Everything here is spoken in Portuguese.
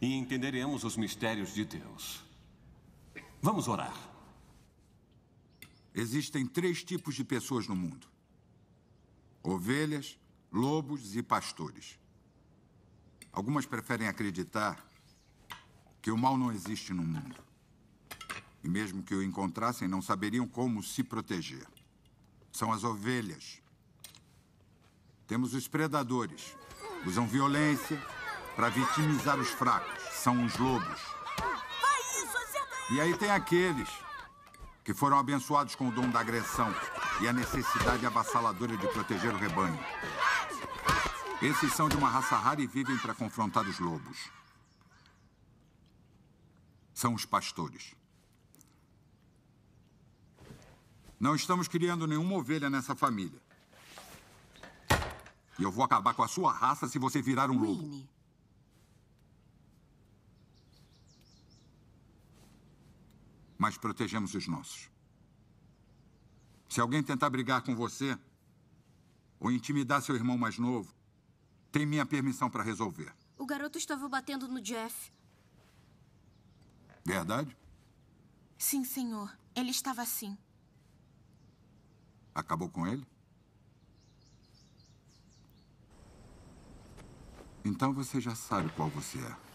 e entenderemos os mistérios de Deus. Vamos orar. Existem três tipos de pessoas no mundo: ovelhas, lobos e pastores. Algumas preferem acreditar que o mal não existe no mundo. E mesmo que o encontrassem, não saberiam como se proteger. São as ovelhas. Temos os predadores. Usam violência, para vitimizar os fracos. São os lobos. E aí tem aqueles que foram abençoados com o dom da agressão e a necessidade avassaladora de proteger o rebanho. Esses são de uma raça rara e vivem para confrontar os lobos. São os pastores. Não estamos criando nenhuma ovelha nessa família. E eu vou acabar com a sua raça se você virar um lobo. mas protegemos os nossos. Se alguém tentar brigar com você ou intimidar seu irmão mais novo, tem minha permissão para resolver. O garoto estava batendo no Jeff. Verdade? Sim, senhor. Ele estava assim. Acabou com ele? Então você já sabe qual você é.